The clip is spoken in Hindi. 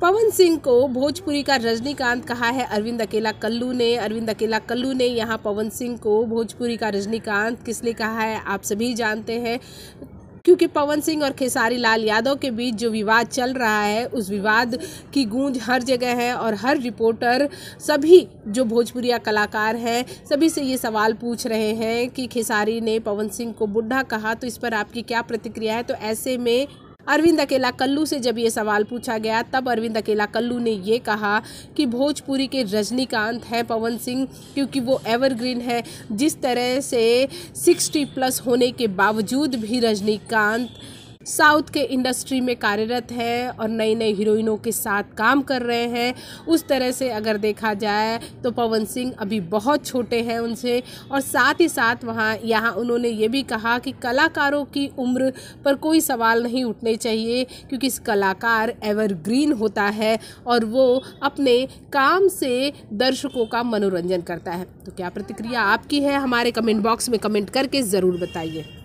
पवन सिंह को भोजपुरी का रजनीकांत कहा है अरविंद अकेला कल्लू ने अरविंद अकेला कल्लू ने यहाँ पवन सिंह को भोजपुरी का रजनीकांत किस लिए कहा है आप सभी जानते हैं क्योंकि पवन सिंह और खेसारी लाल यादव के बीच जो विवाद चल रहा है उस विवाद की गूंज हर जगह है और हर रिपोर्टर सभी जो भोजपुरिया कलाकार हैं सभी से ये सवाल पूछ रहे हैं कि खेसारी ने पवन सिंह को बुढ़ा कहा तो इस पर आपकी क्या प्रतिक्रिया है तो ऐसे में अरविंद अकेला कल्लू से जब ये सवाल पूछा गया तब अरविंद अकेला कल्लू ने ये कहा कि भोजपुरी के रजनीकांत हैं पवन सिंह क्योंकि वो एवरग्रीन है जिस तरह से सिक्सटी प्लस होने के बावजूद भी रजनीकांत साउथ के इंडस्ट्री में कार्यरत हैं और नई नई हीरोइनों के साथ काम कर रहे हैं उस तरह से अगर देखा जाए तो पवन सिंह अभी बहुत छोटे हैं उनसे और साथ ही साथ वहाँ यहाँ उन्होंने ये भी कहा कि कलाकारों की उम्र पर कोई सवाल नहीं उठने चाहिए क्योंकि इस कलाकार एवरग्रीन होता है और वो अपने काम से दर्शकों का मनोरंजन करता है तो क्या प्रतिक्रिया आपकी है हमारे कमेंट बॉक्स में कमेंट करके ज़रूर बताइए